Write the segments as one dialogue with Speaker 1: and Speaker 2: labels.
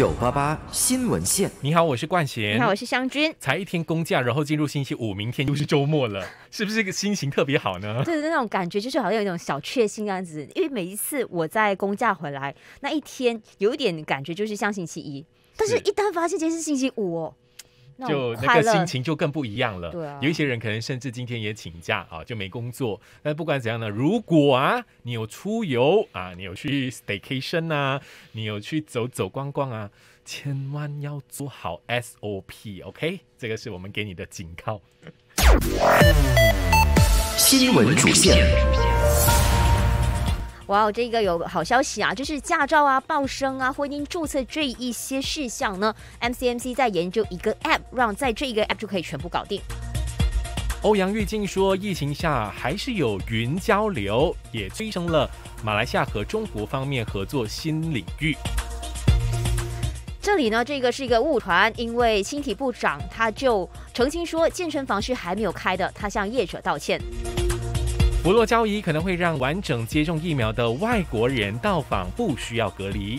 Speaker 1: 九八八新闻线，你好，我是冠贤。你好，我是香君。才一天公假，然后进入星期五，明天又是周末了，是不是个心情特别好呢？对
Speaker 2: 是那种感觉，就是好像有一种小确幸样子。因为每一次我在公假回来那一天，有一点感觉就是像星期一，但是一旦发现今天是星期五哦。就那个心
Speaker 1: 情就更不一样了。对，有一些人可能甚至今天也请假啊，就没工作。但不管怎样呢，如果啊你有出游啊，你有去 station 啊，你有去走走逛逛啊，千万要做好 SOP，OK，这个是我们给你的警告。
Speaker 2: 新闻主线。哇，这个有好消息啊！就是驾照啊、报生啊、婚姻注册这一些事项呢，MCMC 在研究一个 App，让在这个 App 就可以全部搞定。
Speaker 1: 欧阳玉静说，疫情下还是有云交流，也催生了马来西亚和中国方面合作新领域。
Speaker 2: 这里呢，这个是一个误传，因为新体部长他就澄清说，健身房是还没有开的，他向业者道歉。
Speaker 1: 佛洛交易可能会让完整接种疫苗的外国人到访不需要隔离。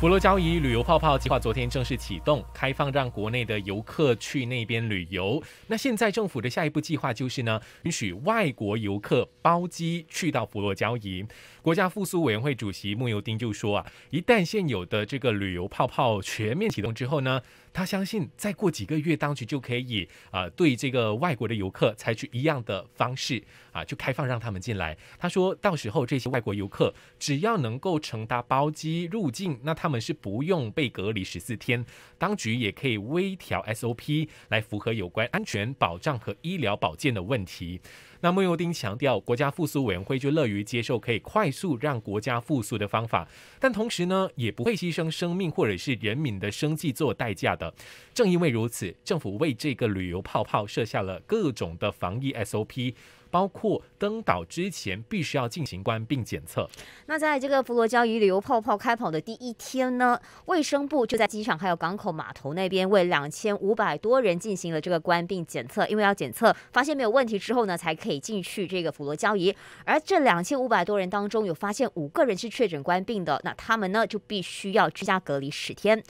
Speaker 1: 佛罗交易旅游泡泡计划昨天正式启动开放，让国内的游客去那边旅游。那现在政府的下一步计划就是呢，允许外国游客包机去到佛罗交易。国家复苏委员会主席穆尤丁就说啊，一旦现有的这个旅游泡泡全面启动之后呢，他相信再过几个月，当局就可以啊对这个外国的游客采取一样的方式啊就开放让他们进来。他说到时候这些外国游客只要能够乘搭包机入境，那他们是不用被隔离十四天，当局也可以微调 SOP 来符合有关安全保障和医疗保健的问题。那莫尤丁强调，国家复苏委员会就乐于接受可以快速让国家复苏的方法，但同时呢，也不会牺牲生命或者是人民的生计做代价的。正因为如此，政府为这个旅游泡泡设下了各种的防疫 SOP。包括登岛之前必须要进行关病检测。
Speaker 2: 那在这个佛罗礁屿旅游泡泡开跑的第一天呢，卫生部就在机场还有港口码头那边为两千五百多人进行了这个关病检测，因为要检测，发现没有问题之后呢，才可以进去这个佛罗礁屿。而这两千五百多人当中，有发现五个人是确诊关病的，那他们呢就必须要居家隔离十天。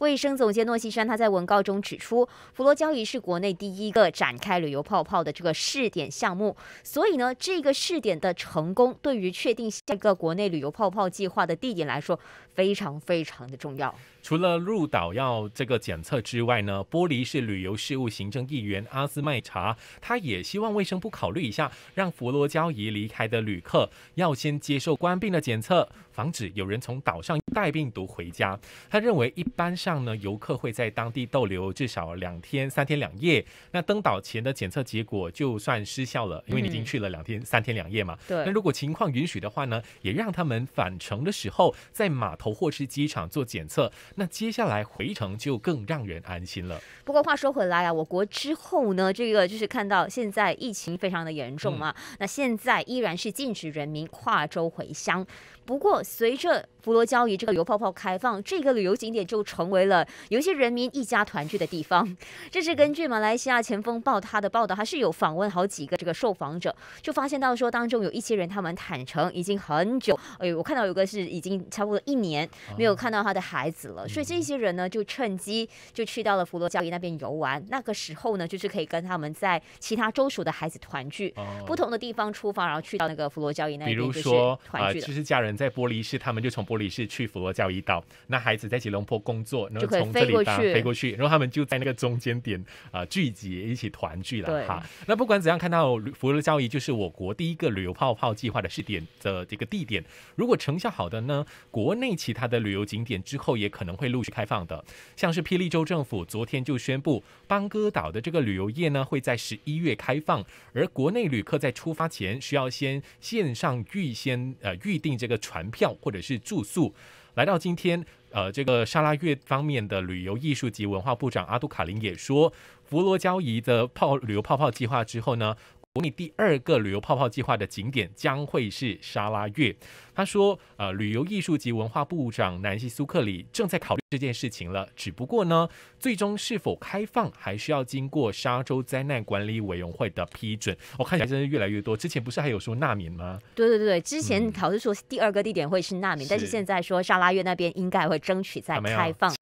Speaker 2: 卫生总监诺西山他在文告中指出，佛罗礁屿是国内第一个展开旅游泡泡的这个试点项目。所以呢，这个试点的成功，对于确定下一个国内旅游泡泡计划的地点来说。非常非常的重要。
Speaker 1: 除了入岛要这个检测之外呢，波璃是旅游事务行政议员阿兹麦查，他也希望卫生部考虑一下，让佛罗交移离开的旅客要先接受官病的检测，防止有人从岛上带病毒回家。他认为一般上呢，游客会在当地逗留至少两天三天两夜，那登岛前的检测结果就算失效了，因为你已经去了两天三天两夜嘛。对。那如果情况允许的话呢，也让他们返程的时候在码头。头或是机场做检测，那接下来回程就更让人安心了。
Speaker 2: 不过话说回来啊，我国之后呢，这个就是看到现在疫情非常的严重嘛，那现在依然是禁止人民跨州回乡。不过，随着佛罗交易这个旅游泡泡开放，这个旅游景点就成为了有一些人民一家团聚的地方。这是根据马来西亚前锋报他的报道，他是有访问好几个这个受访者，就发现到说当中有一些人，他们坦诚已经很久，哎，呦，我看到有个是已经差不多一年没有看到他的孩子了，所以这些人呢就趁机就去到了佛罗交易那边游玩。那个时候呢，就是可以跟他们在其他州属的孩子团聚，不同的地方出发，然后去到那个佛罗交易那边，比如说啊，就是
Speaker 1: 家人。在玻璃市，他们就从玻璃市去佛罗交伊岛。那孩子在吉隆坡工作，然后从这里搭飞过去，然后他们就在那个中间点啊聚集，一起团聚了哈。那不管怎样，看到佛罗交伊就是我国第一个旅游泡泡计划的试点的这个地点。如果成效好的呢，国内其他的旅游景点之后也可能会陆续开放的。像是霹雳州政府昨天就宣布，邦哥岛的这个旅游业呢会在十一月开放，而国内旅客在出发前需要先线上预先呃预定这个。船票或者是住宿，来到今天，呃，这个沙拉越方面的旅游艺术及文化部长阿杜卡林也说，佛罗交伊的泡旅游泡泡计划之后呢，国内第二个旅游泡泡计划的景点将会是沙拉越。他说：“呃，旅游艺术及文化部长南希苏克里正在考虑这件事情了，只不过呢，最终是否开放还需要经过沙洲灾难管理委员会的批准。我看起来真的越来越多，之前不是还有说纳民吗？
Speaker 2: 对对对，之前好像是说第二个地点会是纳民，但是现在说沙拉月那边应该会争取再开放。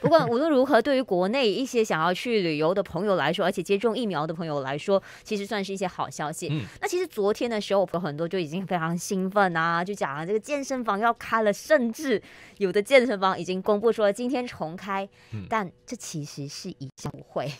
Speaker 2: 不过无论如何，对于国内一些想要去旅游的朋友来说，而且接种疫苗的朋友来说，其实算是一些好消息。那其实昨天的时候有很多就已经非常兴奋啊，就。”讲啊，这个健身房要开了，甚至有的健身房已经公布说今天重开，但这其实是一厢舞会。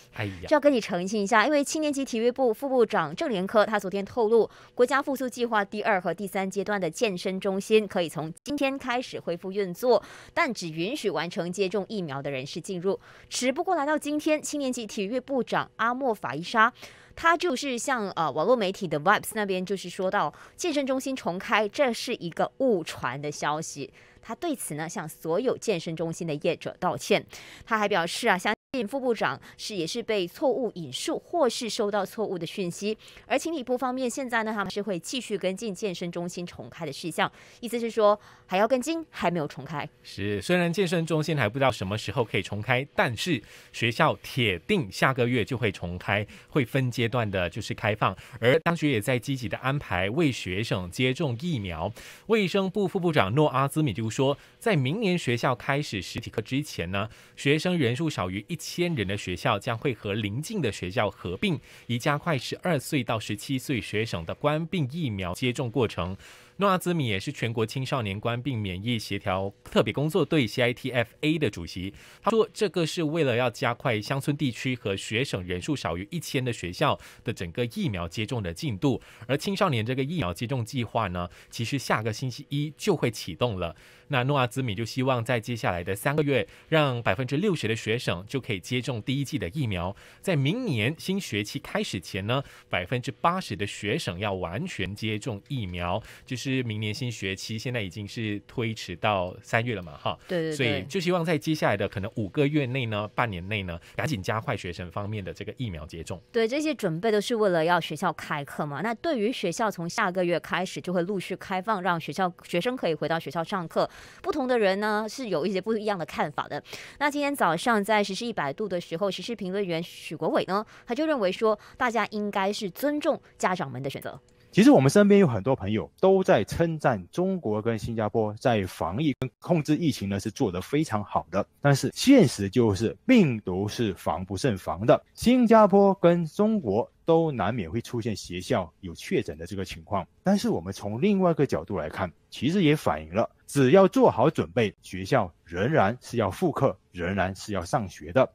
Speaker 2: 就要跟你澄清一下，因为青年级体育部副部长郑连科他昨天透露，国家复苏计划第二和第三阶段的健身中心可以从今天开始恢复运作，但只允许完成接种疫苗的人士进入。只不过来到今天，青年级体育部长阿莫法伊莎。他就是像呃网络媒体的 Vibes 那边，就是说到健身中心重开，这是一个误传的消息。他对此呢，向所有健身中心的业者道歉。他还表示啊，相。副部长是也是被错误引述，或是收到错误的讯息。而清理部方面，现在呢，他们是会继续跟进健身中心重开的事项，意思是说还要跟进，还没有重开。
Speaker 1: 是，虽然健身中心还不知道什么时候可以重开，但是学校铁定下个月就会重开，会分阶段的就是开放。而当局也在积极的安排为学生接种疫苗。卫生部副部长诺阿兹米就说，在明年学校开始实体课之前呢，学生人数少于一。千人的学校将会和邻近的学校合并，以加快十二岁到十七岁学生的关病疫苗接种过程。诺阿兹米也是全国青少年官病免疫协调特别工作队 （CITFA） 的主席。他说，这个是为了要加快乡村地区和学生人数少于一千的学校的整个疫苗接种的进度。而青少年这个疫苗接种计划呢，其实下个星期一就会启动了。那诺阿兹米就希望在接下来的三个月，让百分之六十的学生就可以接种第一季的疫苗。在明年新学期开始前呢，百分之八十的学生要完全接种疫苗，就是。是明年新学期，现在已经是推迟到三月了嘛？哈，对对对，所以就希望在接下来的可能五个月内呢，半年内呢，赶紧加快学生方面的这个疫苗接种。
Speaker 2: 对，这些准备都是为了要学校开课嘛？那对于学校从下个月开始就会陆续开放，让学校学生可以回到学校上课，不同的人呢是有一些不一样的看法的。那今天早上在实施一百度的时候，实施评论员许国伟呢，他就认为说，大家应该是尊重家长们的选择。
Speaker 3: 其实我们身边有很多朋友都在称赞中国跟新加坡在防疫跟控制疫情呢是做得非常好的，但是现实就是病毒是防不胜防的，新加坡跟中国都难免会出现学校有确诊的这个情况。但是我们从另外一个角度来看，其实也反映了，只要做好准备，学校仍然是要复课，仍然是要上学的。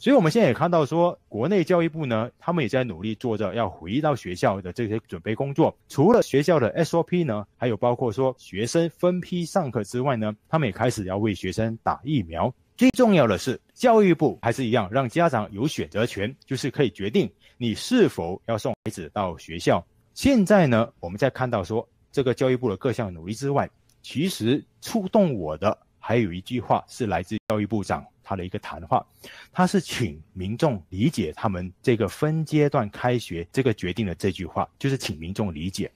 Speaker 3: 所以，我们现在也看到说，国内教育部呢，他们也在努力做着要回到学校的这些准备工作。除了学校的 SOP 呢，还有包括说学生分批上课之外呢，他们也开始要为学生打疫苗。最重要的是，教育部还是一样，让家长有选择权，就是可以决定你是否要送孩子到学校。现在呢，我们在看到说这个教育部的各项努力之外，其实触动我的。还有一句话是来自教育部长他的一个谈话，他是请民众理解他们这个分阶段开学这个决定的这句话，就是请民众理解，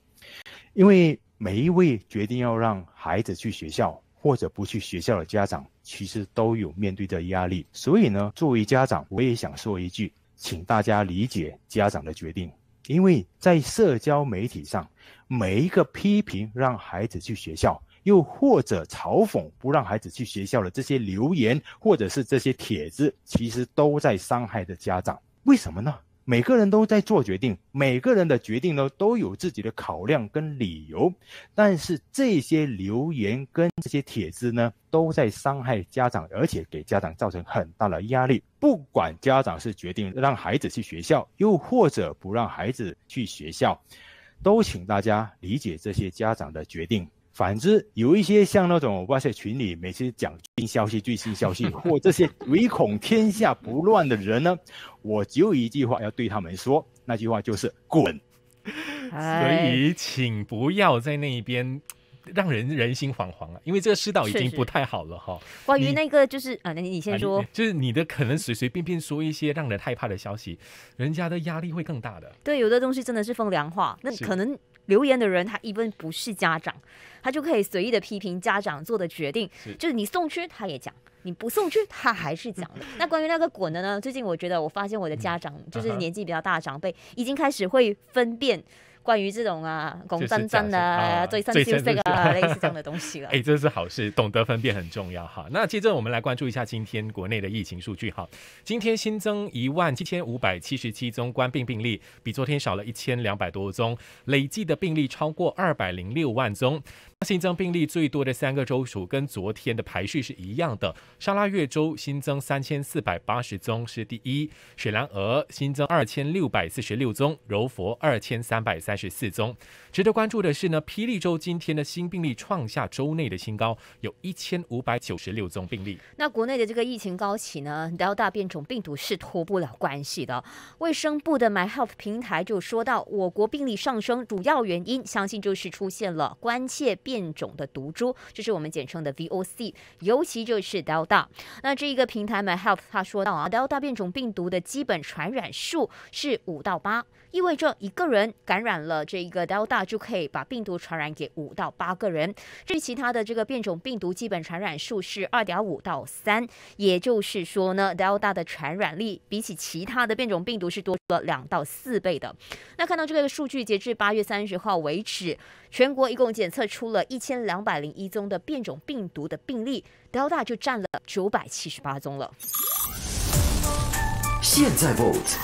Speaker 3: 因为每一位决定要让孩子去学校或者不去学校的家长，其实都有面对的压力。所以呢，作为家长，我也想说一句，请大家理解家长的决定，因为在社交媒体上，每一个批评让孩子去学校。又或者嘲讽不让孩子去学校的这些留言，或者是这些帖子，其实都在伤害着家长。为什么呢？每个人都在做决定，每个人的决定呢都有自己的考量跟理由。但是这些留言跟这些帖子呢，都在伤害家长，而且给家长造成很大的压力。不管家长是决定让孩子去学校，又或者不让孩子去学校，都请大家理解这些家长的决定。反之，有一些像那种我在群里每次讲新消息、最新消息，或这些唯恐天下不乱的人呢，我就一句话要对他们说，那句话就是“滚”。
Speaker 2: 所
Speaker 3: 以，请不
Speaker 1: 要在那一边让人人心惶惶了，因为这个世道已经不太好了哈。关于那
Speaker 2: 个，就是啊，你先说，
Speaker 1: 就是你的可能随随便便说一些让人害怕的消息，人家的压力会更大的。
Speaker 2: 对，有的东西真的是风凉话，那可能。留言的人，他一般不是家长，他就可以随意的批评家长做的决定。就是你送去，他也讲；你不送去，他还是讲。那关于那个“滚”的呢？最近我觉得，我发现我的家长，就是年纪比较大的长辈，已经开始会分辨。关于这种啊，公真真的最新消息啊，类似这样的东西了。哎，
Speaker 1: 这是好事，懂得分辨很重要哈。那接着我们来关注一下今天国内的疫情数据哈。今天新增一万七千五百七十七宗冠病病例，比昨天少了一千两百多宗，累计的病例超过二百零六万宗。新增病例最多的三个州属跟昨天的排序是一样的。沙拉越州新增三千四百八十宗是第一，雪兰莪新增二千六百四十六宗，柔佛二千三百三十四宗。值得关注的是呢，霹雳州今天的新病例创下周内的新高，有一千五百九十六宗病例。
Speaker 2: 那国内的这个疫情高起呢，跟大变种病毒是脱不了关系的。卫生部的 MyHealth 平台就说到，我国病例上升主要原因，相信就是出现了关切病。变种的毒株，这是我们简称的 VOC，尤其就是 Delta。那这一个平台 My Health 他说到啊，Delta 变种病毒的基本传染数是五到八。意味着一个人感染了这一个 Delta 就可以把病毒传染给五到八个人。至于其他的这个变种病毒，基本传染数是二点五到三，也就是说呢，Delta 的传染力比起其他的变种病毒是多了两到四倍的。那看到这个数据，截至八月三十号为止，全国一共检测出了一千两百零一宗的变种病毒的病例，Delta 就占了九百七十八宗了。
Speaker 3: 现在 vote。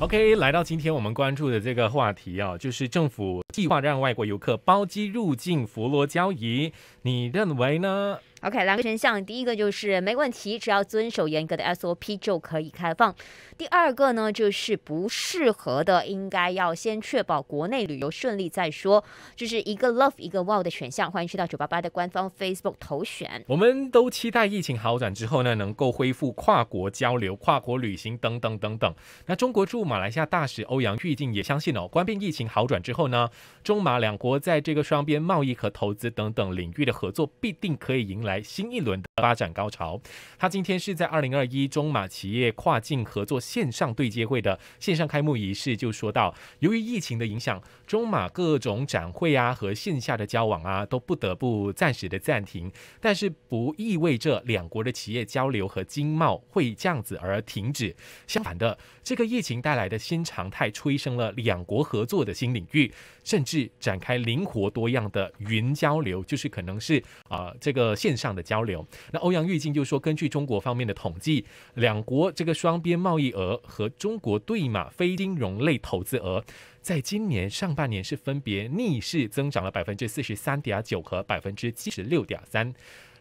Speaker 1: OK，来到今天我们关注的这个话题啊，就是政府计划让外国游客包机入境佛罗交伊，你认为呢？
Speaker 2: OK，两个选项，第一个就是没问题，只要遵守严格的 SOP 就可以开放。第二个呢，就是不适合的，应该要先确保国内旅游顺利再说。就是一个 Love，一个 Wow 的选项，欢迎去到九八八的官方 Facebook 投选。
Speaker 1: 我们都期待疫情好转之后呢，能够恢复跨国交流、跨国旅行等等等等。那中国驻马来西亚大使欧阳玉静也相信哦，关闭疫情好转之后呢，中马两国在这个双边贸易和投资等等领域的合作必定可以迎来。新一轮的发展高潮。他今天是在二零二一中马企业跨境合作线上对接会的线上开幕仪式就说到，由于疫情的影响，中马各种展会啊和线下的交往啊都不得不暂时的暂停，但是不意味着两国的企业交流和经贸会这样子而停止。相反的，这个疫情带来的新常态催生了两国合作的新领域。甚至展开灵活多样的云交流，就是可能是啊这个线上的交流。那欧阳玉静就说，根据中国方面的统计，两国这个双边贸易额和中国对马非金融类投资额，在今年上半年是分别逆势增长了百分之四十三点九和百分之七十六点三。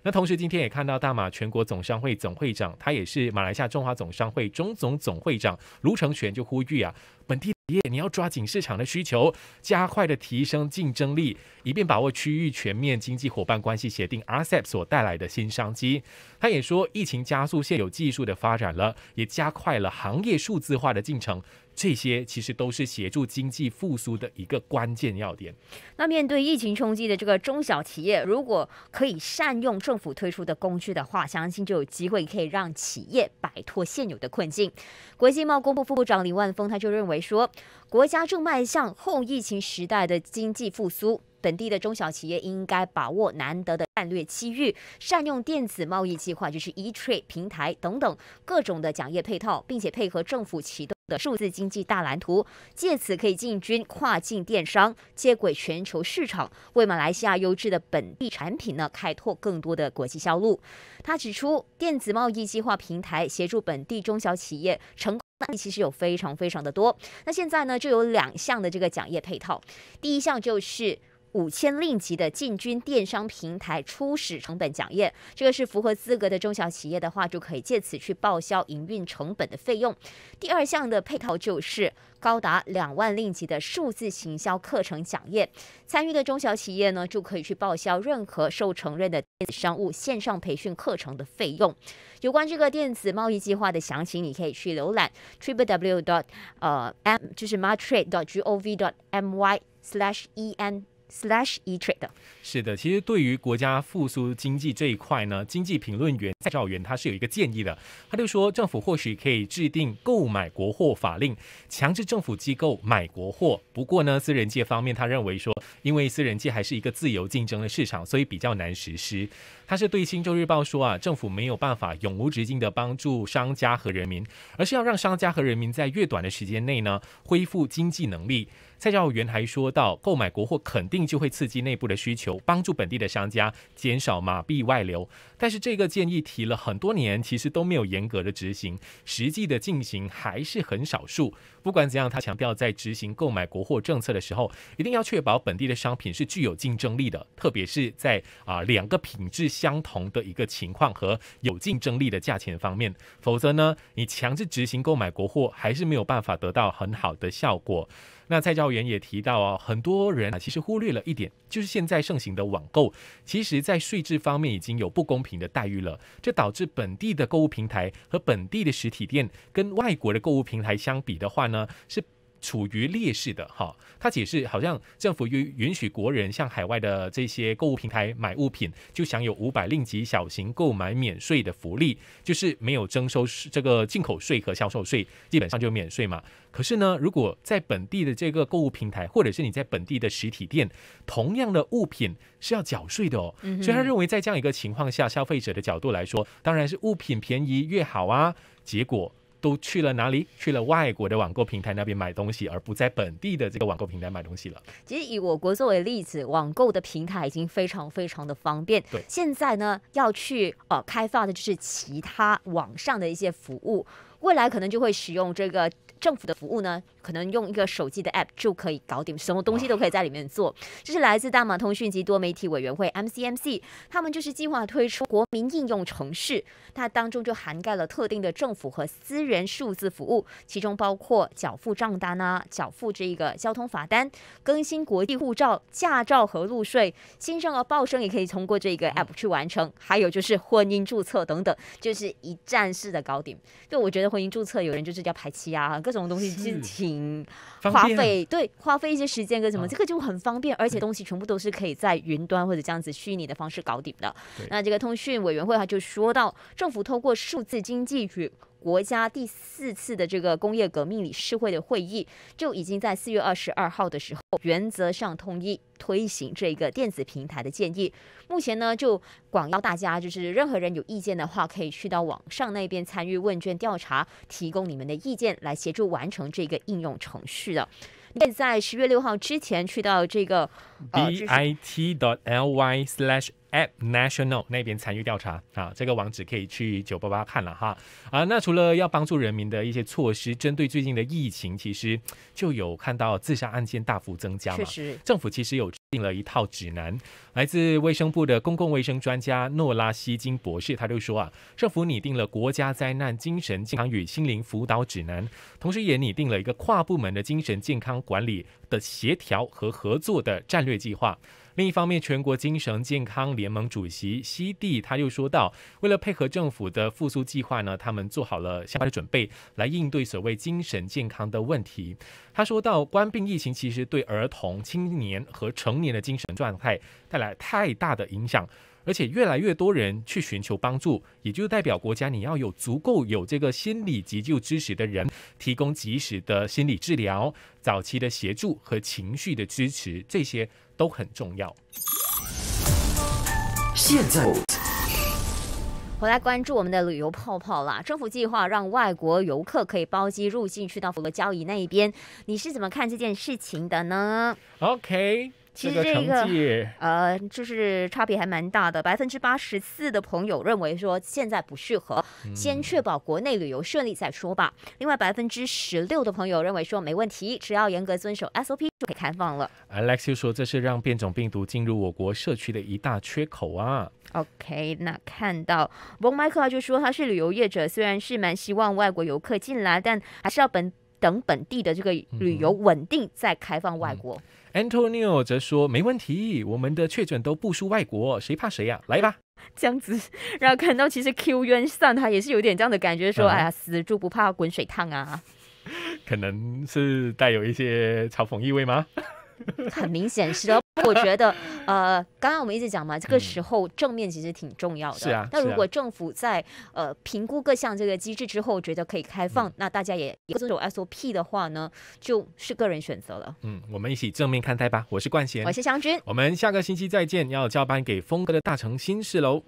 Speaker 1: 那同时今天也看到，大马全国总商会总会长，他也是马来西亚中华总商会中总总会长卢成全就呼吁啊。本地企业，你要抓紧市场的需求，加快的提升竞争力，以便把握区域全面经济伙伴关系协定 （RCEP） 所带来的新商机。他也说，疫情加速现有技术的发展了，也加快了行业数字化的进程，这些其实都是协助经济复苏的一个关键要点。
Speaker 2: 那面对疫情冲击的这个中小企业，如果可以善用政府推出的工具的话，相信就有机会可以让企业摆脱现有的困境。国际贸易部副部长李万峰他就认为。为说，国家正迈向后疫情时代的经济复苏，本地的中小企业应该把握难得的战略机遇，善用电子贸易计划，就是 eTrade 平台等等各种的奖业配套，并且配合政府启动的数字经济大蓝图，借此可以进军跨境电商，接轨全球市场，为马来西亚优质的本地产品呢开拓更多的国际销路。他指出，电子贸易计划平台协助本地中小企业成。其实有非常非常的多，那现在呢就有两项的这个奖业配套，第一项就是。五千令吉的进军电商平台初始成本奖业，这个是符合资格的中小企业的话，就可以借此去报销营运成本的费用。第二项的配套就是高达两万令吉的数字行销课程奖业，参与的中小企业呢就可以去报销任何受承认的电子商务线上培训课程的费用。有关这个电子贸易计划的详情，你可以去浏览 triple w. dot 呃 m 就是 m a t r a d e dot g o v. dot m y slash e n slash e trade
Speaker 1: 是的，其实对于国家复苏经济这一块呢，经济评论员蔡兆元他是有一个建议的，他就说政府或许可以制定购买国货法令，强制政府机构买国货。不过呢，私人界方面，他认为说，因为私人界还是一个自由竞争的市场，所以比较难实施。他是对《新洲日报》说啊，政府没有办法永无止境的帮助商家和人民，而是要让商家和人民在越短的时间内呢恢复经济能力。蔡兆元还说到，购买国货肯定。就会刺激内部的需求，帮助本地的商家减少马币外流。但是这个建议提了很多年，其实都没有严格的执行，实际的进行还是很少数。不管怎样，他强调在执行购买国货政策的时候，一定要确保本地的商品是具有竞争力的，特别是在啊两个品质相同的一个情况和有竞争力的价钱方面。否则呢，你强制执行购买国货还是没有办法得到很好的效果。那蔡教员也提到啊，很多人啊其实忽略了一点，就是现在盛行的网购，其实在税制方面已经有不公平的待遇了，这导致本地的购物平台和本地的实体店跟外国的购物平台相比的话呢，是。处于劣势的哈，他解释好像政府允允许国人向海外的这些购物平台买物品，就享有五百令吉小型购买免税的福利，就是没有征收这个进口税和销售税，基本上就免税嘛。可是呢，如果在本地的这个购物平台，或者是你在本地的实体店，同样的物品是要缴税的哦。所以他认为在这样一个情况下，消费者的角度来说，当然是物品便宜越好啊。结果。都去了哪里？去了外国的网购平台那边买东西，而不在本地的这个网购平台买东西了。
Speaker 2: 其实以我国作为例子，网购的平台已经非常非常的方便。对，现在呢要去呃开发的就是其他网上的一些服务，未来可能就会使用这个。政府的服务呢，可能用一个手机的 app 就可以搞定，什么东西都可以在里面做。这是来自大马通讯及多媒体委员会 （MCMC），他们就是计划推出国民应用程式，它当中就涵盖了特定的政府和私人数字服务，其中包括缴付账单呢，缴付这个交通罚单，更新国际护照、驾照和入税，新生儿报生也可以通过这个 app 去完成，还有就是婚姻注册等等，就是一站式的搞定。对我觉得婚姻注册有人就是叫排期啊，各。这种东西是挺花费，对，花费一些时间跟什么，这个就很方便，而且东西全部都是可以在云端或者这样子虚拟的方式搞定的。那这个通讯委员会他就说到，政府通过数字经济去。国家第四次的这个工业革命理事会的会议就已经在四月二十二号的时候原则上同意推行这个电子平台的建议。目前呢，就广邀大家，就是任何人有意见的话，可以去到网上那边参与问卷调查，提供你们的意见来协助完成这个应用程序的。现在十月六号之前去到这个 b i
Speaker 1: t dot l y slash。a p national 那边参与调查啊，这个网址可以去九八八看了哈啊。那除了要帮助人民的一些措施，针对最近的疫情，其实就有看到自杀案件大幅增加嘛。政府其实有制定了一套指南，来自卫生部的公共卫生专家诺拉希金博士他就说啊，政府拟定了国家灾难精神健康与心灵辅导指南，同时也拟定了一个跨部门的精神健康管理的协调和合作的战略计划。另一方面，全国精神健康联盟主席西蒂他又说到，为了配合政府的复苏计划呢，他们做好了相关的准备，来应对所谓精神健康的问题。他说到，冠病疫情其实对儿童、青年和成年的精神状态带来太大的影响，而且越来越多人去寻求帮助，也就代表国家你要有足够有这个心理急救知识的人，提供及时的心理治疗、早期的协助和情绪的支持这些。都很重要。
Speaker 3: 现在，
Speaker 2: 我来关注我们的旅游泡泡啦。政府计划让外国游客可以包机入境，去到佛罗交易那一边。你是怎么看这件事情的呢？OK。其实这个呃，就是差别还蛮大的。百分之八十四的朋友认为说现在不适合，先确保国内旅游顺利再说吧。另外百分之十六的朋友认为说没问题，只要严格遵守 SOP 就可以开放了。
Speaker 1: Alexy 说这是让变种病毒进入我国社区的一大缺口啊。
Speaker 2: OK，那看到 Bon Michael 就说他是旅游业者，虽然是蛮希望外国游客进来，但还是要本等本地的这个旅游稳定再开放外国
Speaker 1: ，Antonio 则说没问题，我们的确诊都不输外国，谁怕谁呀？来吧，
Speaker 2: 这样子，然后看到其实 Q 元上他也是有点这样的感觉，说哎呀，死猪不怕滚水烫啊，
Speaker 1: 可能是带有一些嘲讽意味吗？
Speaker 2: 很明显是，我觉得。呃，刚刚我们一直讲嘛，这个时候正面其实挺重要的。是啊。那如果政府在呃评估各项这个机制之后，觉得可以开放，那大家也遵守 SOP 的话呢，就是个人选择了。
Speaker 1: 嗯，我们一起正面看待吧。我是冠贤，我是湘君，我们下个星期再见。要交班给峰哥的大成新事楼。